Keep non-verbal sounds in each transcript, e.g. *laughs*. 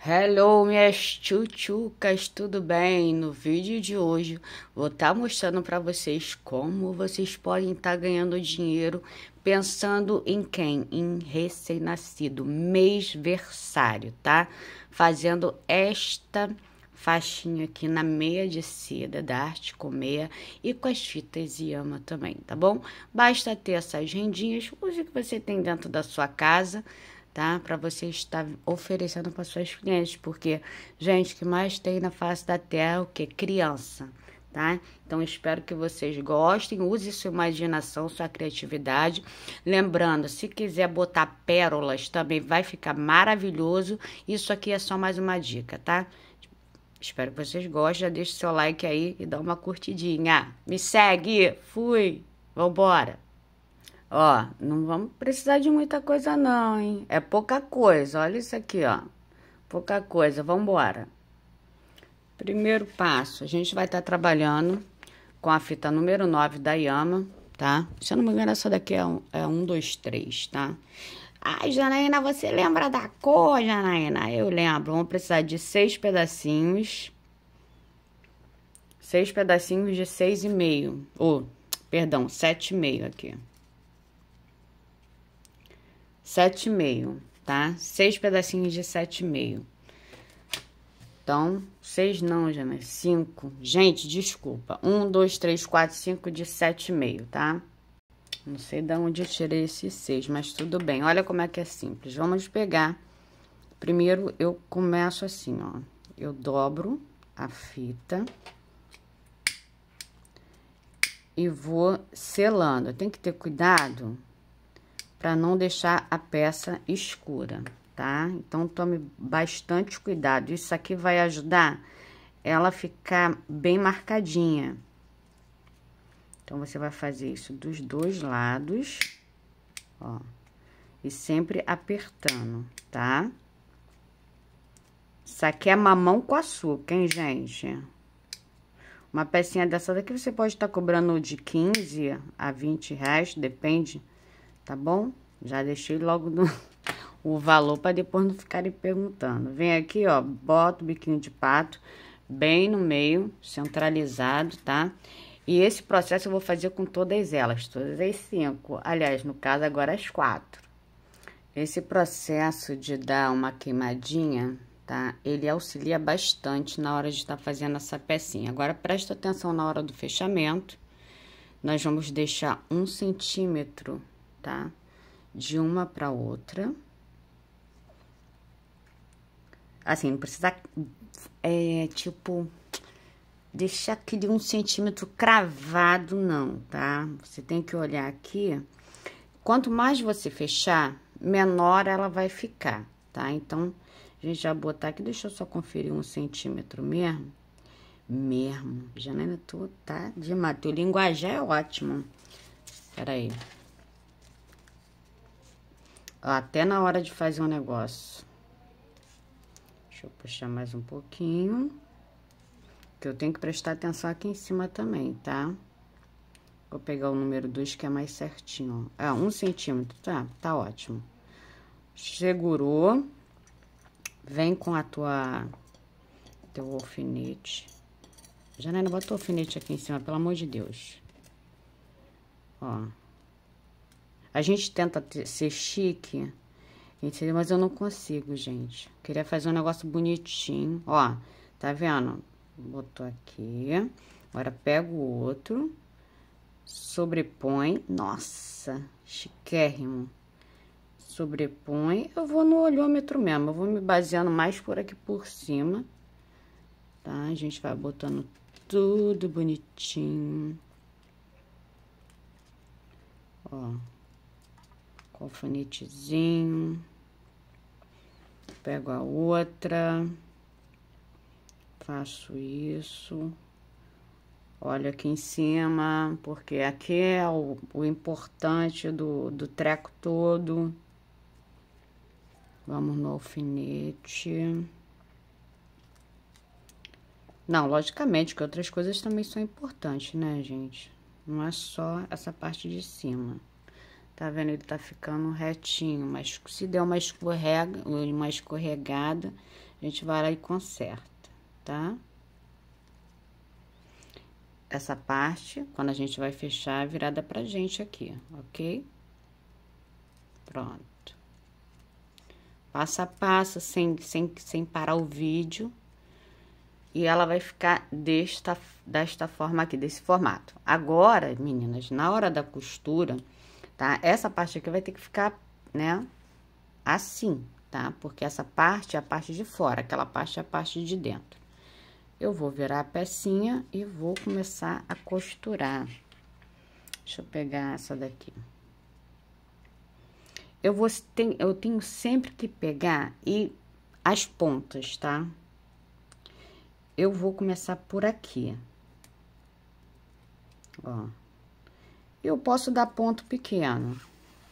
Hello, minhas chuchucas, tudo bem? No vídeo de hoje vou estar tá mostrando para vocês como vocês podem estar tá ganhando dinheiro pensando em quem? Em recém-nascido, mês versário, tá? Fazendo esta faixinha aqui na meia de seda da arte com meia e com as fitas Yama também, tá bom? Basta ter essas rendinhas, use o que você tem dentro da sua casa, tá? Para você estar oferecendo para suas clientes, porque gente que mais tem na face da terra é o que criança, tá? Então espero que vocês gostem, use sua imaginação, sua criatividade. Lembrando, se quiser botar pérolas também vai ficar maravilhoso. Isso aqui é só mais uma dica, tá? Espero que vocês gostem, já deixa seu like aí e dá uma curtidinha. Me segue, fui, vambora! Ó, não vamos precisar de muita coisa não, hein? É pouca coisa, olha isso aqui, ó. Pouca coisa, vamos embora. Primeiro passo, a gente vai estar tá trabalhando com a fita número 9 da Yama, tá? Se eu não me engano, essa daqui é um, é um dois, três, tá? Ai, Janaína, você lembra da cor, Janaína? Eu lembro. Vamos precisar de seis pedacinhos. Seis pedacinhos de seis e meio. Ou, oh, perdão, sete e meio aqui. 7,5, tá? Seis pedacinhos de 7,5. Então, seis não, já, né? Cinco. Gente, desculpa. Um, dois, três, quatro, cinco de 7,5, tá? Não sei de onde eu tirei esse seis, mas tudo bem. Olha como é que é simples. Vamos pegar. Primeiro, eu começo assim, ó. Eu dobro a fita e vou selando. Tem que ter cuidado para não deixar a peça escura, tá? Então, tome bastante cuidado. Isso aqui vai ajudar ela ficar bem marcadinha. Então, você vai fazer isso dos dois lados, ó. E sempre apertando, tá? Isso aqui é mamão com açúcar, hein, gente? Uma pecinha dessa daqui você pode estar tá cobrando de 15 a 20 reais, depende tá bom? Já deixei logo no, *laughs* o valor para depois não ficarem perguntando. Vem aqui, ó, bota o biquinho de pato bem no meio, centralizado, tá? E esse processo eu vou fazer com todas elas, todas as cinco. Aliás, no caso, agora as quatro. Esse processo de dar uma queimadinha, tá? Ele auxilia bastante na hora de estar tá fazendo essa pecinha. Agora, presta atenção na hora do fechamento. Nós vamos deixar um centímetro tá? De uma para outra. Assim, não precisa, é, tipo, deixar aqui de um centímetro cravado, não, tá? Você tem que olhar aqui. Quanto mais você fechar, menor ela vai ficar, tá? Então, a gente já botar aqui, deixa eu só conferir um centímetro mesmo. Mesmo. Janela, é tu tá mato. O linguajar é ótimo. Pera aí até na hora de fazer um negócio. Deixa eu puxar mais um pouquinho, que eu tenho que prestar atenção aqui em cima também, tá? Vou pegar o número 2, que é mais certinho. Ah, um centímetro, tá? Tá ótimo. Segurou. Vem com a tua... Teu alfinete. Janaina, bota o alfinete aqui em cima, pelo amor de Deus. Ó. A gente tenta ser chique, entendeu? Mas eu não consigo, gente. Queria fazer um negócio bonitinho. Ó, tá vendo? Botou aqui. Agora pega o outro, sobrepõe. Nossa, chiquérrimo. Sobrepõe. Eu vou no olhômetro mesmo. Eu vou me baseando mais por aqui por cima. Tá? A gente vai botando tudo bonitinho. Ó com alfinetezinho, pego a outra, faço isso, olho aqui em cima, porque aqui é o, o importante do, do treco todo. Vamos no alfinete. Não, logicamente que outras coisas também são importantes, né, gente? Não é só essa parte de cima. Tá vendo? Ele tá ficando retinho, mas se der uma, escorrega, uma escorregada, a gente vai lá e conserta, tá? Essa parte, quando a gente vai fechar, é virada pra gente aqui, ok? Pronto. Passo a passo, sem, sem, sem parar o vídeo. E ela vai ficar desta, desta forma aqui, desse formato. Agora, meninas, na hora da costura tá? Essa parte aqui vai ter que ficar, né, assim, tá? Porque essa parte é a parte de fora, aquela parte é a parte de dentro. Eu vou virar a pecinha e vou começar a costurar. Deixa eu pegar essa daqui. Eu, vou, tem, eu tenho sempre que pegar e as pontas, tá? Eu vou começar por aqui. Ó eu posso dar ponto pequeno,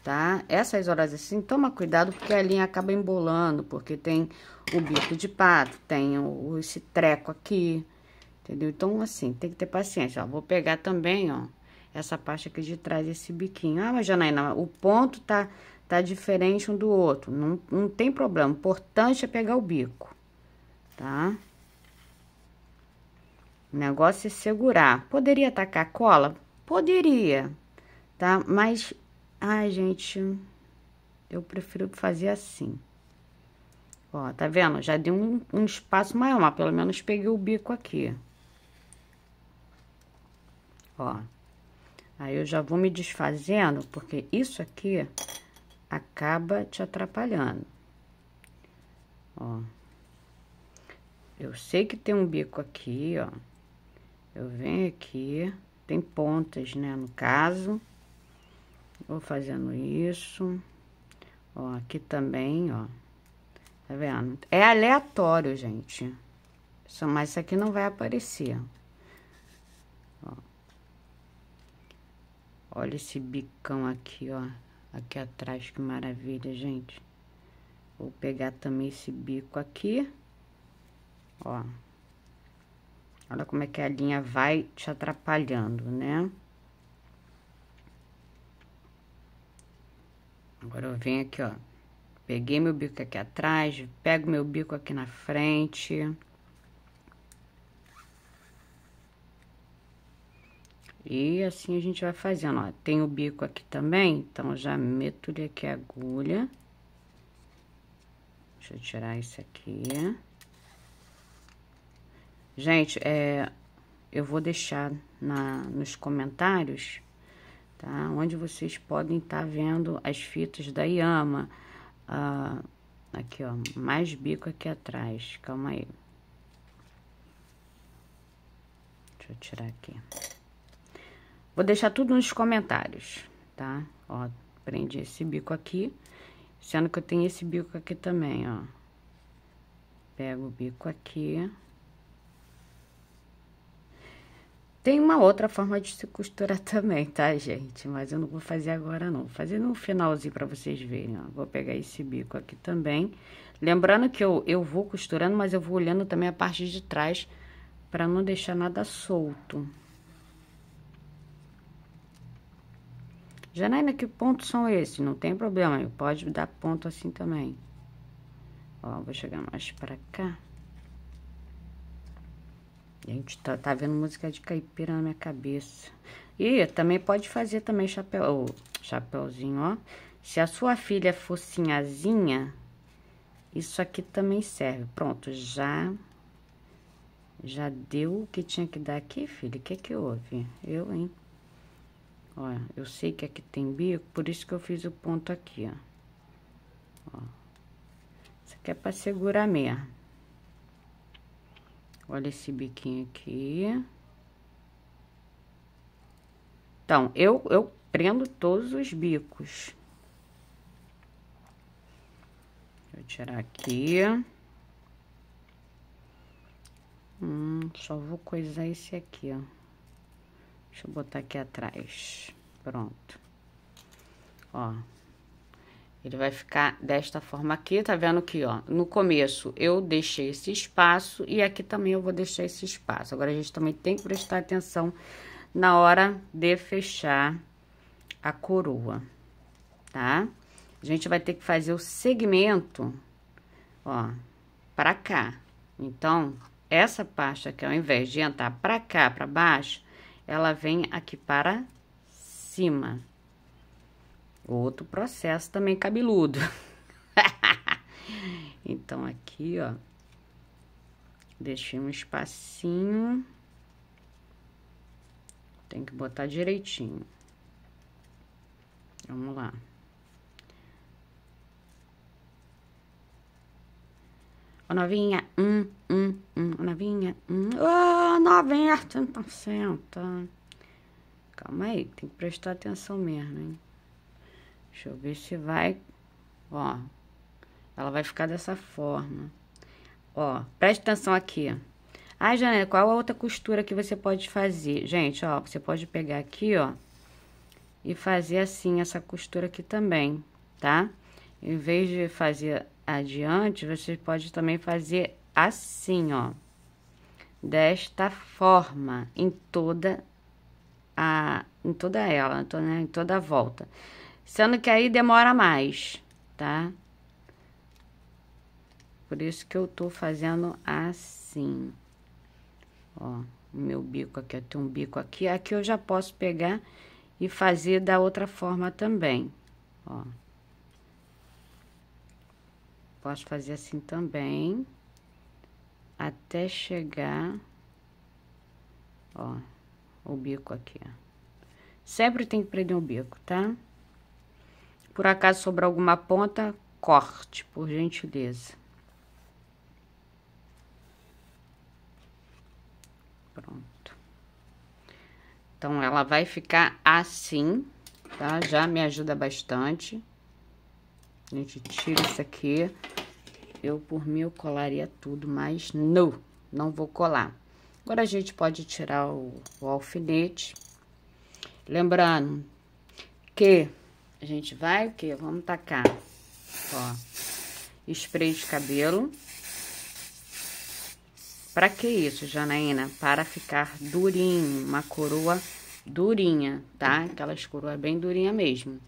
tá? Essas horas assim, toma cuidado, porque a linha acaba embolando, porque tem o bico de pato, tem o, esse treco aqui, entendeu? Então, assim, tem que ter paciência, ó. Vou pegar também, ó, essa parte aqui de trás, esse biquinho. Ah, mas, Janaína, o ponto tá, tá diferente um do outro, não, não tem problema, o importante é pegar o bico, tá? O negócio é segurar. Poderia tacar cola? Poderia, tá? Mas, ai, gente, eu prefiro fazer assim. Ó, tá vendo? Já deu um, um espaço maior, mas pelo menos peguei o bico aqui. Ó. Aí eu já vou me desfazendo, porque isso aqui acaba te atrapalhando. Ó. Eu sei que tem um bico aqui, ó. Eu venho aqui. Tem pontas, né, no caso. Vou fazendo isso. Ó, aqui também, ó. Tá vendo? É aleatório, gente. Só, mais isso aqui não vai aparecer. Ó. Olha esse bicão aqui, ó. Aqui atrás, que maravilha, gente. Vou pegar também esse bico aqui. Ó. Olha como é que a linha vai te atrapalhando, né? Agora eu venho aqui, ó. Peguei meu bico aqui atrás, pego meu bico aqui na frente. E assim a gente vai fazendo, ó. Tem o bico aqui também, então já meto-lhe aqui a agulha. Deixa eu tirar isso aqui. Gente, é, eu vou deixar na, nos comentários, tá? Onde vocês podem estar tá vendo as fitas da Yama. Ah, aqui, ó, mais bico aqui atrás. Calma aí. Deixa eu tirar aqui. Vou deixar tudo nos comentários, tá? Ó, prendi esse bico aqui, sendo que eu tenho esse bico aqui também, ó. Pego o bico aqui. Tem uma outra forma de se costurar *laughs* também, tá, gente? Mas eu não vou fazer agora, não. Vou fazer no finalzinho para vocês verem, ó. Vou pegar esse bico aqui também. Lembrando que eu, eu vou costurando, mas eu vou olhando também a parte de trás para não deixar nada solto. Janaina, que pontos são esses? Não tem problema, pode dar ponto assim também. Ó, vou chegar mais para cá. Gente, tá, tá vendo música de caipira na minha cabeça. E também pode fazer também chapéu, chapéuzinho, ó. Se a sua filha for sinhazinha, isso aqui também serve. Pronto, já já deu o que tinha que dar aqui, filha O que é que houve? Eu, hein? Olha, eu sei que aqui tem bico, por isso que eu fiz o ponto aqui, ó. ó. Isso aqui é pra segurar mesmo. Olha esse biquinho aqui. Então, eu, eu prendo todos os bicos. Vou tirar aqui. Hum, só vou coisar esse aqui, ó. Deixa eu botar aqui atrás. Pronto. Ó. Ele vai ficar desta forma aqui, tá vendo que ó? No começo eu deixei esse espaço e aqui também eu vou deixar esse espaço. Agora a gente também tem que prestar atenção na hora de fechar a coroa, tá? A gente vai ter que fazer o segmento, ó, pra cá. Então, essa parte aqui, ao invés de entrar pra cá, pra baixo, ela vem aqui para cima. Outro processo também cabeludo. *laughs* então, aqui, ó. Deixei um espacinho. Tem que botar direitinho. Vamos lá. Ô, novinha, um, um, hum, novinha, um. Ô, oh, novinha, senta, senta. Calma aí, tem que prestar atenção mesmo, hein? Deixa eu ver se vai, ó. Ela vai ficar dessa forma. Ó, preste atenção aqui. Ah, Janela, qual a outra costura que você pode fazer? Gente, ó, você pode pegar aqui, ó, e fazer assim essa costura aqui também, tá? Em vez de fazer adiante, você pode também fazer assim, ó. Desta forma, em toda a... em toda ela, né? Em toda a volta. Sendo que aí demora mais, tá? Por isso que eu tô fazendo assim. Ó, meu bico aqui, eu tenho um bico aqui. Aqui eu já posso pegar e fazer da outra forma também, ó. Posso fazer assim também, até chegar, ó, o bico aqui, ó. Sempre tem que prender o um bico, tá? por acaso sobrar alguma ponta, corte, por gentileza. Pronto. Então, ela vai ficar assim, tá? Já me ajuda bastante. A gente tira isso aqui. Eu, por mim, eu colaria tudo, mas não, não vou colar. Agora, a gente pode tirar o, o alfinete. Lembrando que a gente vai o que Vamos tacar, ó, spray de cabelo. Pra que isso, Janaína? Para ficar durinho, uma coroa durinha, tá? Aquelas coroas bem durinha mesmo.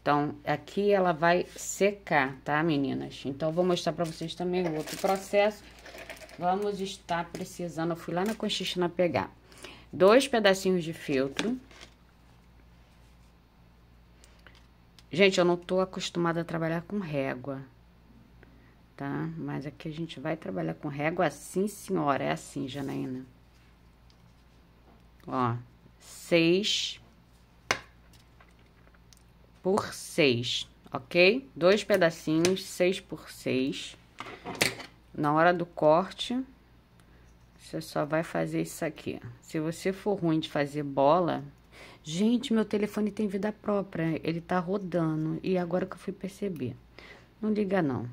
Então, aqui ela vai secar, tá, meninas? Então, vou mostrar pra vocês também o outro processo. Vamos estar precisando, eu fui lá na Conchichina pegar dois pedacinhos de feltro, Gente, eu não tô acostumada a trabalhar com régua, tá? Mas aqui a gente vai trabalhar com régua assim, senhora, é assim, Janaína. Ó, seis por seis, ok? Dois pedacinhos, seis por seis. Na hora do corte, você só vai fazer isso aqui. Se você for ruim de fazer bola Gente, meu telefone tem vida própria, ele tá rodando. E agora que eu fui perceber. Não liga, não.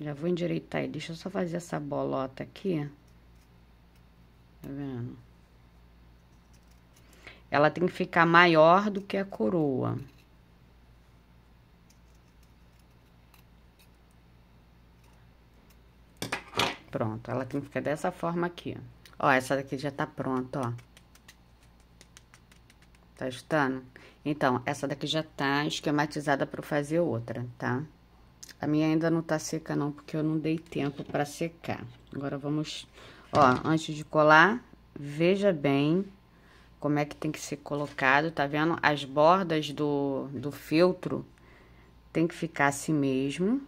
Já vou endireitar aí. Deixa eu só fazer essa bolota aqui. Tá vendo? Ela tem que ficar maior do que a coroa. Pronto, ela tem que ficar dessa forma aqui. Ó, essa daqui já tá pronta, ó. Tá ajustando? Então, essa daqui já tá esquematizada para fazer outra, tá? A minha ainda não tá seca não, porque eu não dei tempo para secar. Agora vamos... Ó, antes de colar, veja bem como é que tem que ser colocado, tá vendo? As bordas do, do filtro tem que ficar assim mesmo.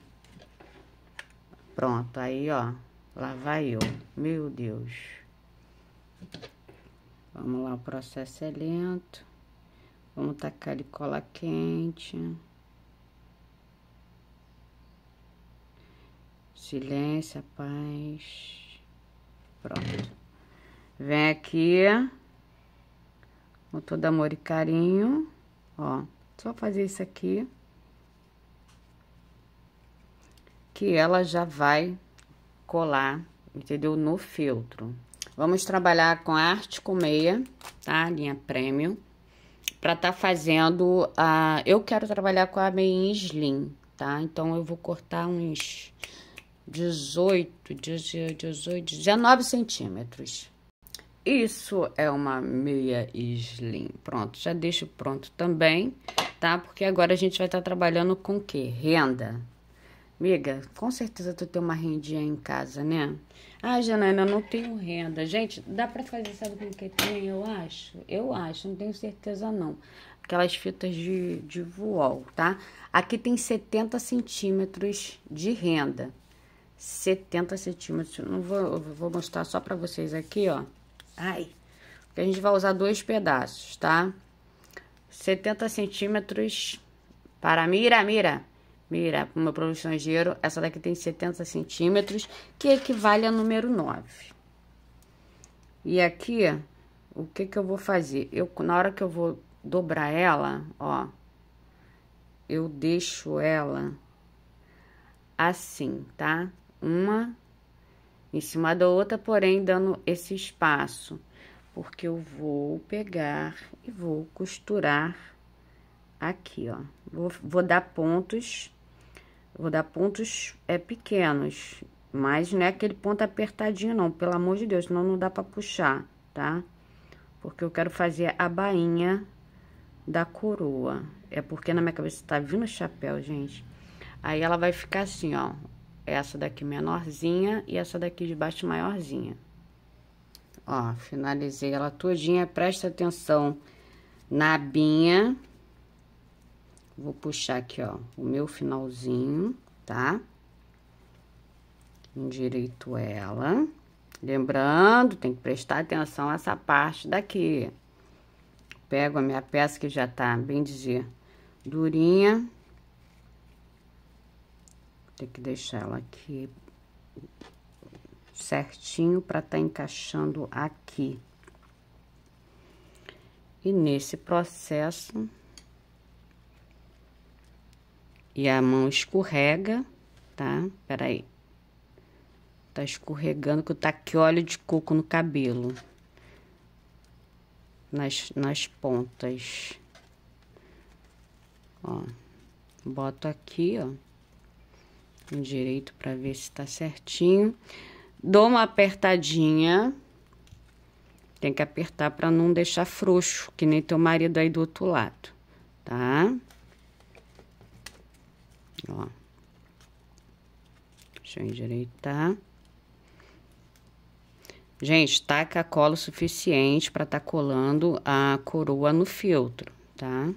Pronto, aí, ó, lá vai eu. Meu Deus. Vamos lá, o processo é lento. Vamos tacar de cola quente. Silêncio, paz. Pronto. Vem aqui com todo amor e carinho, ó. Só fazer isso aqui. Que ela já vai colar, entendeu? No feltro. Vamos trabalhar com arte com meia, tá? Linha premium para estar tá fazendo a. Eu quero trabalhar com a meia slim, tá? Então eu vou cortar uns 18, 18, 19 centímetros. Isso é uma meia slim. Pronto, já deixo pronto também, tá? Porque agora a gente vai estar tá trabalhando com o que Renda. Amiga, com certeza tu tem uma rendinha em casa, né? Ah, eu não tenho renda. Gente, dá pra fazer, sabe com que tem? Eu acho. Eu acho, não tenho certeza não. Aquelas fitas de, de voal, tá? Aqui tem 70 centímetros de renda. 70 centímetros. Não vou, vou mostrar só pra vocês aqui, ó. Ai. Porque a gente vai usar dois pedaços, tá? 70 centímetros para mira, mira. Mira, para meu produto estrangeiro, essa daqui tem 70 centímetros, que equivale a número 9. E aqui, o que que eu vou fazer? Eu, na hora que eu vou dobrar ela, ó, eu deixo ela assim, tá? Uma em cima da outra, porém dando esse espaço, porque eu vou pegar e vou costurar aqui, ó. Vou, vou dar pontos Vou dar pontos é, pequenos, mas não é aquele ponto apertadinho não, pelo amor de Deus, senão não dá pra puxar, tá? Porque eu quero fazer a bainha da coroa. É porque na minha cabeça tá vindo chapéu, gente. Aí ela vai ficar assim, ó. Essa daqui menorzinha e essa daqui de baixo maiorzinha. Ó, finalizei ela todinha. Presta atenção na abinha. Vou puxar aqui, ó, o meu finalzinho, tá? Endireito ela. Lembrando, tem que prestar atenção nessa parte daqui. Pego a minha peça que já tá, bem dizer, durinha. Tem que deixar ela aqui certinho para tá encaixando aqui. E nesse processo, e a mão escorrega, tá? Peraí. Tá escorregando que eu taquei óleo de coco no cabelo. Nas, nas pontas. Ó. Boto aqui, ó. Direito pra ver se tá certinho. Dou uma apertadinha. Tem que apertar pra não deixar frouxo, que nem teu marido aí do outro lado, tá? Tá? Ó. Deixa eu endireitar. Gente, taca cola o suficiente para tá colando a coroa no filtro, tá?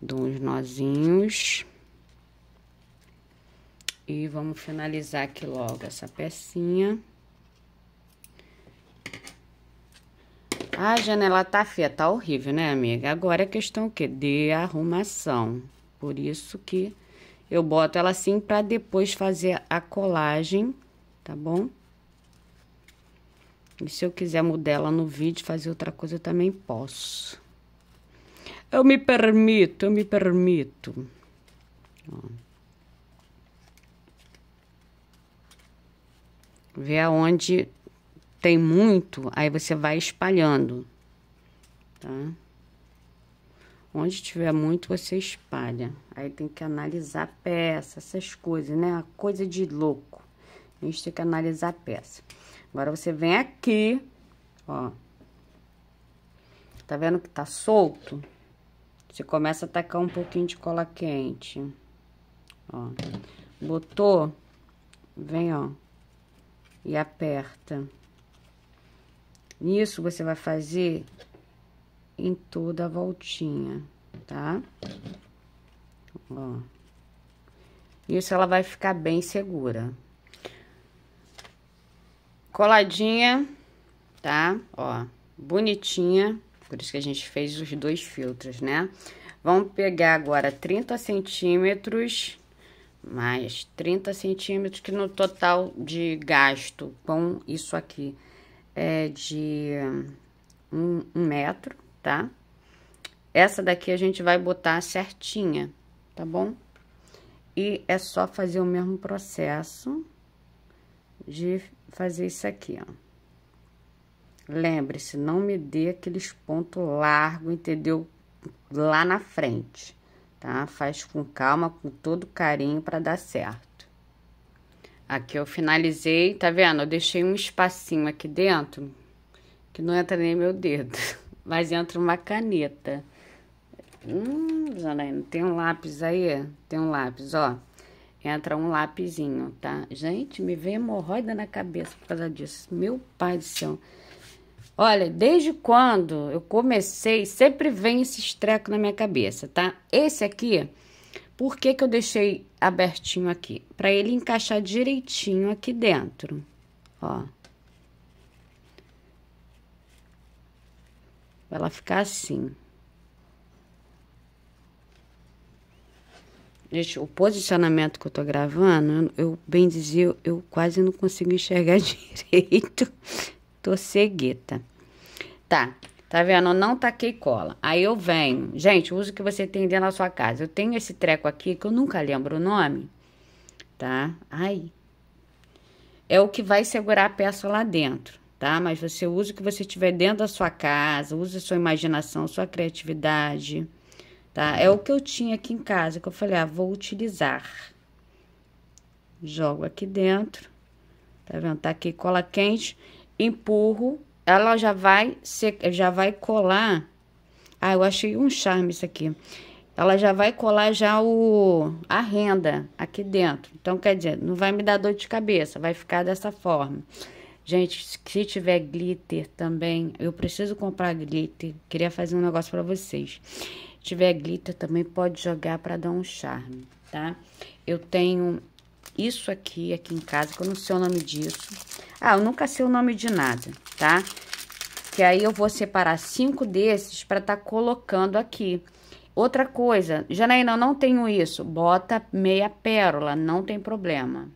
Dou uns nozinhos. E vamos finalizar aqui logo essa pecinha. A janela tá feia, tá horrível, né, amiga? Agora a é questão é o quê? De arrumação. Por isso que eu boto ela assim para depois fazer a colagem, tá bom? E se eu quiser mudar ela no vídeo, fazer outra coisa, eu também posso. Eu me permito, eu me permito. Ó. Vê aonde tem muito, aí você vai espalhando, tá? Onde tiver muito, você espalha. Aí tem que analisar a peça, essas coisas, né? Uma coisa de louco. A gente tem que analisar a peça. Agora, você vem aqui, ó. Tá vendo que tá solto? Você começa a tacar um pouquinho de cola quente. Ó. Botou, vem, ó. E aperta. Nisso, você vai fazer em toda a voltinha, tá? Ó. Isso ela vai ficar bem segura. Coladinha, tá? Ó, bonitinha. Por isso que a gente fez os dois filtros, né? Vamos pegar agora 30 centímetros, mais 30 centímetros, que no total de gasto com isso aqui é de um, um metro, tá? Essa daqui a gente vai botar certinha, tá bom? E é só fazer o mesmo processo de fazer isso aqui, ó. Lembre-se, não me dê aqueles pontos largos, entendeu? Lá na frente, tá? Faz com calma, com todo carinho para dar certo. Aqui eu finalizei, tá vendo? Eu deixei um espacinho aqui dentro que não entra nem meu dedo. *laughs* mas entra uma caneta. Hum, Janaína, tem um lápis aí? Tem um lápis, ó. Entra um lapisinho, tá? Gente, me vem hemorroida na cabeça por causa disso. Meu pai do céu. Olha, desde quando eu comecei, sempre vem esse estreco na minha cabeça, tá? Esse aqui, por que que eu deixei abertinho aqui? Pra ele encaixar direitinho aqui dentro, ó. Vai ela ficar assim. Gente, o posicionamento que eu tô gravando, eu, bem dizer, eu, quase não consigo enxergar *laughs* direito. tô cegueta. Tá, tá vendo? Eu não taquei cola. Aí eu venho. Gente, uso o que você tem dentro da sua casa. Eu tenho esse treco aqui, que eu nunca lembro o nome, tá? Aí É o que vai segurar a peça lá dentro tá? Mas você usa o que você tiver dentro da sua casa, usa sua imaginação, sua criatividade, tá? É o que eu tinha aqui em casa, que eu falei, ah, vou utilizar. Jogo aqui dentro, tá vendo? Tá aqui cola quente, empurro, ela já vai, se, já vai colar. Ah, eu achei um charme isso aqui ela já vai colar já o a renda aqui dentro. Então, quer dizer, não vai me dar dor de cabeça, vai ficar dessa forma. Gente, se tiver glitter também, eu preciso comprar glitter. Queria fazer um negócio para vocês. Se tiver glitter também pode jogar para dar um charme, tá? Eu tenho isso aqui, aqui em casa, que eu não sei o nome disso. Ah, eu nunca sei o nome de nada, tá? Que aí eu vou separar cinco desses para tá colocando aqui. Outra coisa, Janaína, eu não tenho isso. Bota meia pérola, não tem problema,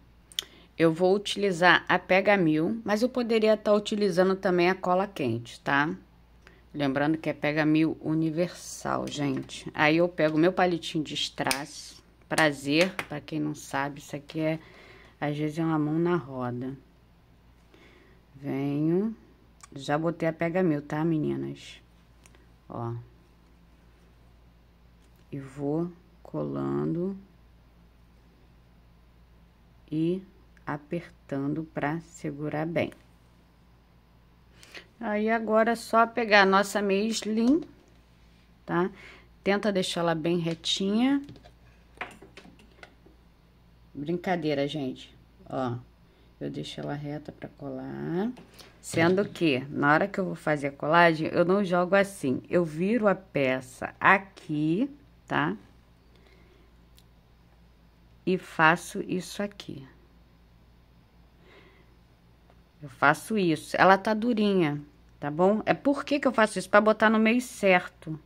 eu vou utilizar a Pega Mil, mas eu poderia estar tá utilizando também a cola quente, tá? Lembrando que é Pega Mil universal, gente. Aí eu pego meu palitinho de strass, prazer, para quem não sabe, isso aqui é, às vezes, é uma mão na roda. Venho, já botei a Pega Mil, tá, meninas? Ó. E vou colando e apertando para segurar bem. Aí, agora é só pegar a nossa meslin, tá? Tenta deixar ela bem retinha. Brincadeira, gente. Ó, eu deixo ela reta pra colar. Sendo que, na hora que eu vou fazer a colagem, eu não jogo assim. Eu viro a peça aqui, tá? E faço isso aqui. Eu faço isso. Ela tá durinha, tá bom? É por que que eu faço isso? Pra botar no meio certo.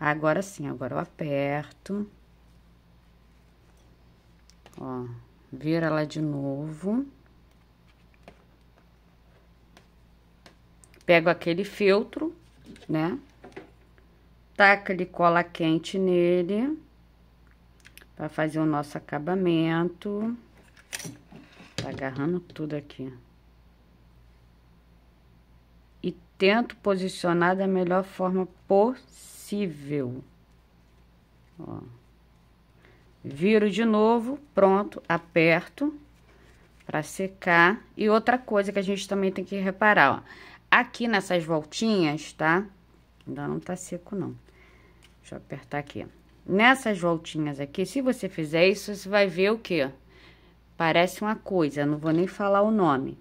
Agora sim, agora eu aperto. Ó, vira ela de novo. Pego aquele feltro, né? Taca de cola quente nele. Pra fazer o nosso acabamento. Tá agarrando tudo aqui. tento posicionar da melhor forma possível. Ó. Viro de novo, pronto, aperto para secar. E outra coisa que a gente também tem que reparar, ó. Aqui nessas voltinhas, tá? Ainda não tá seco, não. Deixa eu apertar aqui. Nessas voltinhas aqui, se você fizer isso, você vai ver o quê? Parece uma coisa, não vou nem falar o nome,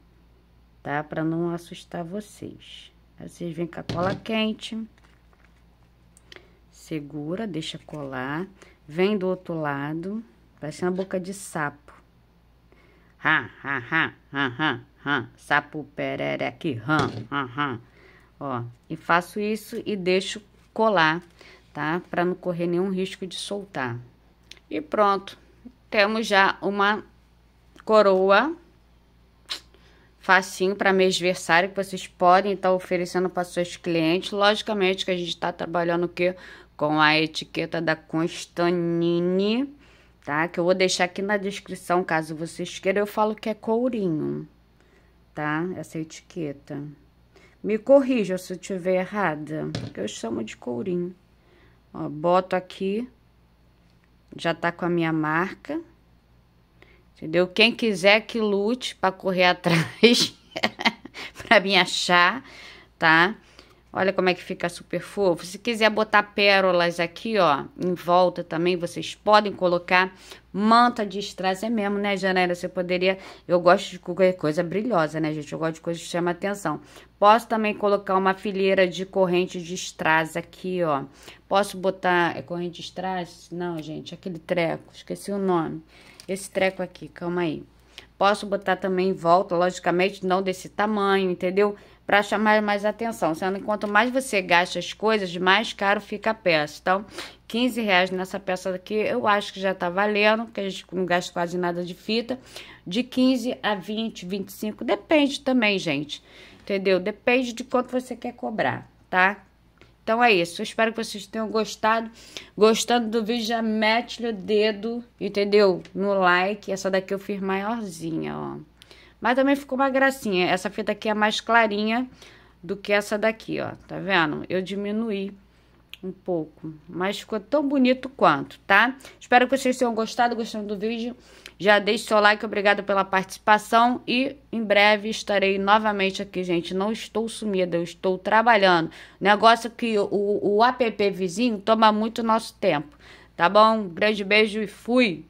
tá? Pra não assustar vocês. Aí vocês vêm com a cola quente, segura, deixa colar, vem do outro lado, parece uma boca de sapo. Ha, ha, ha, ha, ha, ha, sapo perereque, ha, ha, ha. Ó, e faço isso e deixo colar, tá? Pra não correr nenhum risco de soltar. E pronto, temos já uma coroa facinho para mês versário que vocês podem estar tá oferecendo para seus clientes. Logicamente que a gente está trabalhando o quê? Com a etiqueta da Constanini, tá? Que eu vou deixar aqui na descrição, caso vocês queiram. Eu falo que é courinho, tá? Essa etiqueta. Me corrija se eu estiver errada, que eu chamo de courinho. Ó, boto aqui, já tá com a minha marca, Entendeu? Quem quiser que lute para correr atrás, *laughs* para me achar, tá? Olha como é que fica super fofo. Se quiser botar pérolas aqui, ó, em volta também, vocês podem colocar. Manta de strass é mesmo, né, Janela? Você poderia... Eu gosto de qualquer coisa brilhosa, né, gente? Eu gosto de coisa que chama atenção. Posso também colocar uma fileira de corrente de strass aqui, ó. Posso botar... É corrente de strass? Não, gente, aquele treco. Esqueci o nome esse treco aqui, calma aí. Posso botar também em volta, logicamente, não desse tamanho, entendeu? Para chamar mais atenção. Sendo que quanto mais você gasta as coisas, mais caro fica a peça. Então, 15 reais nessa peça daqui, eu acho que já tá valendo, porque a gente não gasta quase nada de fita. De 15 a 20, 25, depende também, gente. Entendeu? Depende de quanto você quer cobrar, tá? Então é isso. Eu espero que vocês tenham gostado. Gostando do vídeo, já mete o dedo, entendeu? No like. Essa daqui eu fiz maiorzinha, ó. Mas também ficou uma gracinha. Essa fita aqui é mais clarinha do que essa daqui, ó. Tá vendo? Eu diminuí um pouco, mas ficou tão bonito quanto, tá? Espero que vocês tenham gostado, gostando do vídeo. Já deixe seu like, obrigado pela participação e em breve estarei novamente aqui, gente. Não estou sumida, eu estou trabalhando. Negócio que o, o app vizinho toma muito nosso tempo, tá bom? grande beijo e fui!